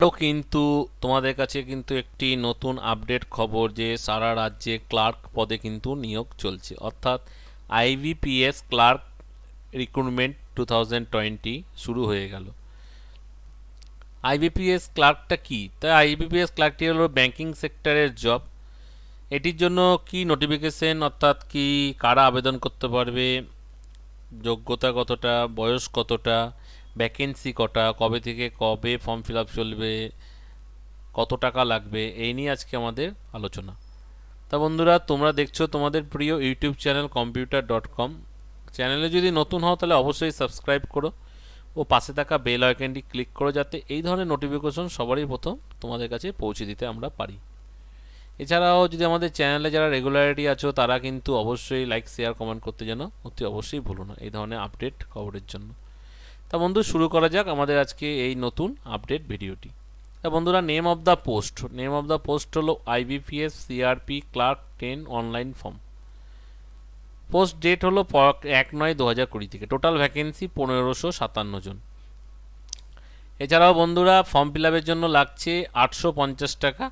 আরও কিন্তু তোমাদের কাছে কিন্তু একটি নতুন আপডেট খবর যে সারা রাজ্যে ক্লার্ক পদে কিন্তু নিয়োগ চলছে অর্থাৎ আইবিপিএস ক্লার্ক রিক্রুটমেন্ট টু শুরু হয়ে গেল আইবিপিএস ক্লার্কটা কি তাই আইবিপিএস ক্লার্কটি হলো ব্যাঙ্কিং সেক্টরের জব এটির জন্য কি নোটিফিকেশন অর্থাৎ কি কারা আবেদন করতে পারবে যোগ্যতা কতটা বয়স কতটা ভ্যাকেন্সি কটা কবে থেকে কবে ফর্ম ফিল আপ চলবে কত টাকা লাগবে এই নিয়ে আজকে আমাদের আলোচনা তা বন্ধুরা তোমরা দেখছো তোমাদের প্রিয় YouTube channel computer dot com চ্যানেলে যদি নতুন হও তাহলে অবশ্যই সাবস্ক্রাইব করো ও পাশে থাকা বেল আইকনটি ক্লিক করো যাতে এই ধরনের নোটিফিকেশন সবারই প্রথম তোমাদের কাছে পৌঁছে দিতে আমরা পারি এছাড়াও যদি আমাদের চ্যানেলে যারা রেগুলারিটি আছো তারা কিন্তু অবশ্যই লাইক শেয়ার কমেন্ট করতে যেন অতি অবশ্যই ভুলো না এই ধরনের আপডেট খবরের জন্য তা বন্ধু শুরু করা যাক আমাদের আজকে এই নতুন আপডেট ভিডিওটি তা বন্ধুরা name of the post name of the post হলো IBPS CRP clerk ten online form post date হলো এক নয় দু হাজার কুড়ি থেকে টোটাল ভ্যাকেন্সি পনেরোশো সাতান্ন জন এছাড়াও বন্ধুরা ফর্ম ফিল জন্য লাগছে আটশো পঞ্চাশ টাকা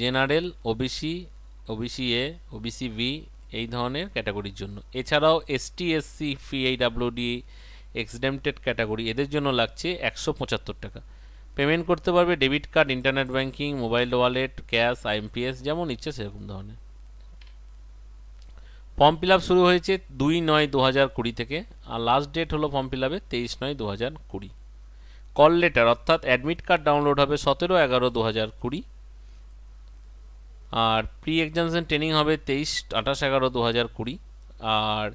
general OBC OBC A OBC B এই ধরনের ক্যাটাগরির জন্য এছাড়াও ST SC fee PWD exempted category এদের জন্য লাগছে একশো টাকা পেমেন্ট করতে পারবে debit card internet banking mobile wallet cash IMPS যেমন ইচ্ছে সেরকম ধরনের ফর্ম ফিল শুরু হয়েছে দুই নয় দু হাজার কুড়ি থেকে আর লাস্ট ডেট হলো ফর্ম ফিল আপে তেইশ নয় দু হাজার কুড়ি কল লেটার অর্থাৎ অ্যাডমিট কার্ড ডাউনলোড হবে সতেরো এগারো দু হাজার কুড়ি আর প্রি এক্সামশন ট্রেনিং হবে তেইশ আঠাশ এগারো দু হাজার কুড়ি আর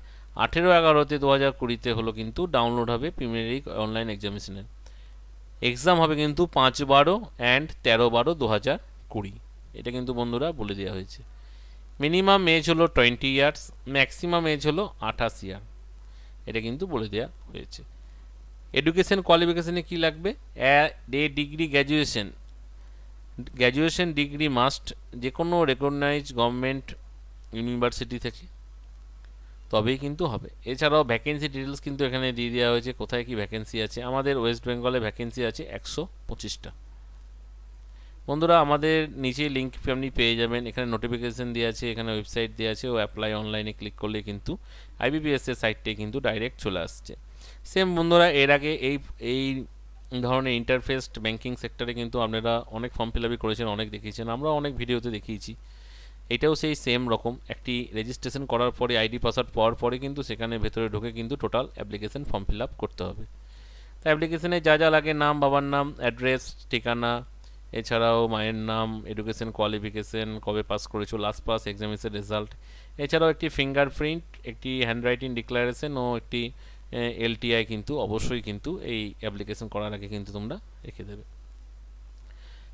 আঠেরো এগারোতে দু হাজার কুড়িতে হলো কিন্তু ডাউনলোড হবে লিগ অনলাইন এক্সামিনেশনের এক্সাম হবে কিন্তু পাঁচ বারো অ্যান্ড তেরো বারো দু হাজার কুড়ি এটা কিন্তু বন্ধুরা বলে দেওয়া হয়েছে মিনিমাম এজ হলো টোয়েন্টি ইয়ার্স ম্যাক্সিমাম এজ হলো আঠাশ ইয়ার এটা কিন্তু বলে দেওয়া হয়েছে এডুকেশন কোয়ালিফিকেশানে কী লাগবে এ degree graduation graduation degree must যে কোনো রেকগনাইজ গভর্নমেন্ট ইউনিভার্সিটি থেকে তবেই কিন্তু হবে এছাড়াও ভ্যাকেন্সি ডিটেলস কিন্তু এখানে দিয়ে দেওয়া হয়েছে কোথায় কি ভ্যাকেন্সি আছে আমাদের ওয়েস্ট বেঙ্গলে ভ্যাকেন্সি আছে একশো পঁচিশটা বন্ধুরা আমাদের নিচে লিঙ্ক আপনি পেয়ে যাবেন এখানে নোটিফিকেশান দেওয়া আছে এখানে ওয়েবসাইট দেওয়া আছে ও অ্যাপ্লাই অনলাইনে ক্লিক করলে কিন্তু আইবিপিএসের সাইটটি কিন্তু ডাইরেক্ট চলে আসছে সেম বন্ধুরা এর আগে এই এই ধরনের ইন্টারফেসড ব্যাঙ্কিং সেক্টরে কিন্তু আপনারা অনেক ফর্ম ফিল করেছেন অনেক দেখিয়েছেন আমরা অনেক ভিডিওতে দেখিয়েছি এটাও সেই সেম রকম একটি রেজিস্ট্রেশন করার পরে আইডি পাসওয়ার্ড পাওয়ার পরে কিন্তু সেখানে ভেতরে ঢুকে কিন্তু টোটাল অ্যাপ্লিকেশন ফর্ম ফিল করতে হবে তো অ্যাপ্লিকেশনে যা যা লাগে নাম বাবার নাম অ্যাড্রেস ঠিকানা এছাড়াও মায়ের নাম এডুকেশন কোয়ালিফিকেশন কবে পাস করেছো লাস্ট পাস এক্সামিসের রেজাল্ট এছাড়াও একটি ফিঙ্গারপ্রিন্ট একটি হ্যান্ডরাইটিং ডিক্লারেশন ও একটি এলটিআই কিন্তু অবশ্যই কিন্তু এই অ্যাপ্লিকেশন করার আগে কিন্তু তোমরা রেখে দেবে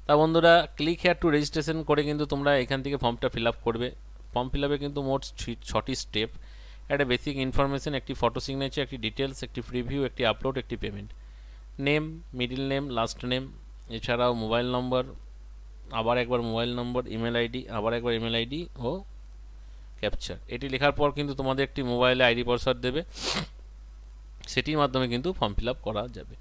তা বন্ধুরা ক্লিক হেয়ার টু রেজিস্ট্রেশন করে কিন্তু তোমরা এখান থেকে ফর্মটা ফিল করবে ফর্ম ফিল কিন্তু মোট ছটি স্টেপ একটা বেসিক ইনফরমেশন একটি ফটো সিগনেচার একটি ডিটেলস একটি প্রিভিউ একটি আপলোড একটি payment name middle name last name এছাড়াও মোবাইল নম্বর আবার একবার মোবাইল নম্বর ইমেল আইডি আবার একবার ইমেল আইডি ও ক্যাপচার এটি লেখার পর কিন্তু তোমাদের একটি মোবাইলে আইডি পাসওয়ার্ড দেবে সেটির মাধ্যমে কিন্তু ফর্ম ফিল করা যাবে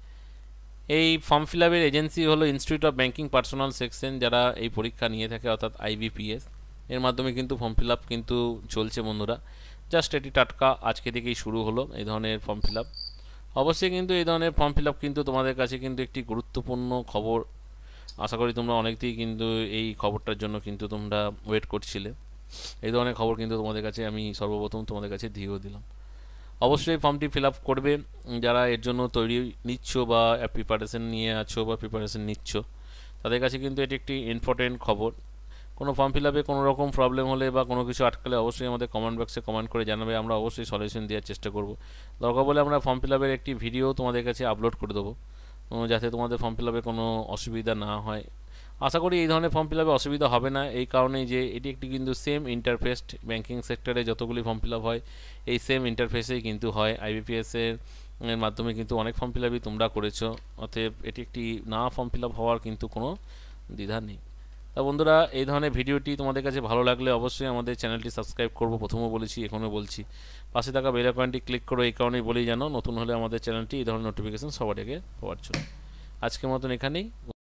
এই ফর্ম ফিল আপের এজেন্সি হলো institute of banking personnel section যারা এই পরীক্ষা নিয়ে থাকে অর্থাৎ আইবিপিএস এর মাধ্যমে কিন্তু ফর্ম ফিল আপ কিন্তু চলছে বন্ধুরা জাস্ট এটি টাটকা আজকে থেকেই শুরু হলো এই ধরনের ফর্ম ফিল আপ অবশ্যই কিন্তু এই ধরনের ফর্ম ফিল আপ কিন্তু তোমাদের কাছে কিন্তু একটি গুরুত্বপূর্ণ খবর আশা করি তোমরা অনেকেই কিন্তু এই খবরটার জন্য কিন্তু তোমরা ওয়েট করছিলে এই ধরনের খবর কিন্তু তোমাদের কাছে আমি সর্বপ্রথম তোমাদের কাছে দিয়েও দিলাম অবশ্যই ফর্মটি ফিল আপ করবে যারা এর জন্য তৈরি নিচ্ছ বা প্রিপারেশন নিয়ে আছো বা প্রিপারেশন নিচ্ছ তাদের কাছে কিন্তু এটি একটি ইম্পর্টেন্ট খবর কোনো ফর্ম ফিল আপে কোনো রকম প্রবলেম হলে বা কোনো কিছু আটকালে অবশ্যই আমাদের কমেন্ট বক্সে কমেন্ট করে জানাবে আমরা অবশ্যই সলিউশন দেওয়ার চেষ্টা করব দরকার বলে আমরা ফর্ম ফিল আপের একটি ভিডিও তোমাদের কাছে আপলোড করে দেবো যাতে তোমাদের ফর্ম ফিল আপে কোনো অসুবিধা না হয় আশা করি এই ধরনের ফর্ম ফিল অসুবিধা হবে না এই কারণে যে এটি একটি কিন্তু সেম ইন্টারফেস ব্যাঙ্কিং সেক্টরে যতগুলি ফর্ম ফিল হয় এই সেম ইন্টারফেসেই কিন্তু হয় আইবিপিএসের এর মাধ্যমে কিন্তু অনেক ফর্ম ফিল তোমরা করেছো অতএব এটি একটি না ফর্ম ফিল হওয়ার কিন্তু কোনো দ্বিধা নেই তা বন্ধুরা এই ধরনের ভিডিওটি তোমাদের কাছে ভালো লাগলে অবশ্যই আমাদের চ্যানেলটি সাবস্ক্রাইব করবো প্রথমে বলেছি এখনও বলছি পাশে থাকা বেল আইকনটি ক্লিক করো এই কারণেই বলেই জানো নতুন হলে আমাদের চ্যানেলটি এই ধরনের নোটিফিকেশন সবার আগে পাওয়ার জন্য আজকের মতন এখানেই